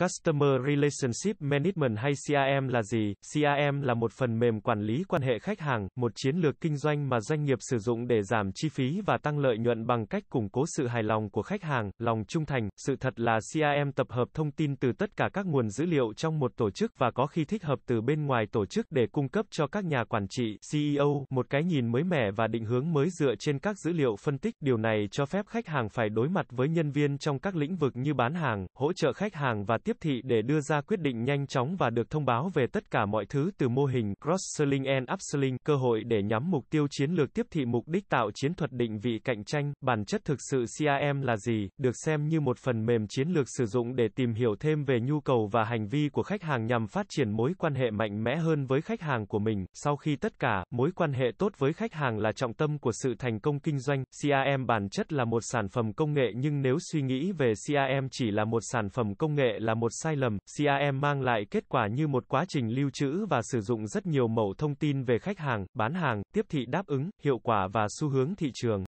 Customer Relationship Management hay CRM là gì? CRM là một phần mềm quản lý quan hệ khách hàng, một chiến lược kinh doanh mà doanh nghiệp sử dụng để giảm chi phí và tăng lợi nhuận bằng cách củng cố sự hài lòng của khách hàng, lòng trung thành. Sự thật là CRM tập hợp thông tin từ tất cả các nguồn dữ liệu trong một tổ chức và có khi thích hợp từ bên ngoài tổ chức để cung cấp cho các nhà quản trị, CEO, một cái nhìn mới mẻ và định hướng mới dựa trên các dữ liệu phân tích. Điều này cho phép khách hàng phải đối mặt với nhân viên trong các lĩnh vực như bán hàng, hỗ trợ khách hàng và tiếp thị để đưa ra quyết định nhanh chóng và được thông báo về tất cả mọi thứ từ mô hình cross-selling and upselling, cơ hội để nhắm mục tiêu chiến lược tiếp thị mục đích tạo chiến thuật định vị cạnh tranh, bản chất thực sự CRM là gì, được xem như một phần mềm chiến lược sử dụng để tìm hiểu thêm về nhu cầu và hành vi của khách hàng nhằm phát triển mối quan hệ mạnh mẽ hơn với khách hàng của mình. Sau khi tất cả, mối quan hệ tốt với khách hàng là trọng tâm của sự thành công kinh doanh. CRM bản chất là một sản phẩm công nghệ nhưng nếu suy nghĩ về CRM chỉ là một sản phẩm công nghệ là một sai lầm, CRM mang lại kết quả như một quá trình lưu trữ và sử dụng rất nhiều mẫu thông tin về khách hàng, bán hàng, tiếp thị đáp ứng, hiệu quả và xu hướng thị trường.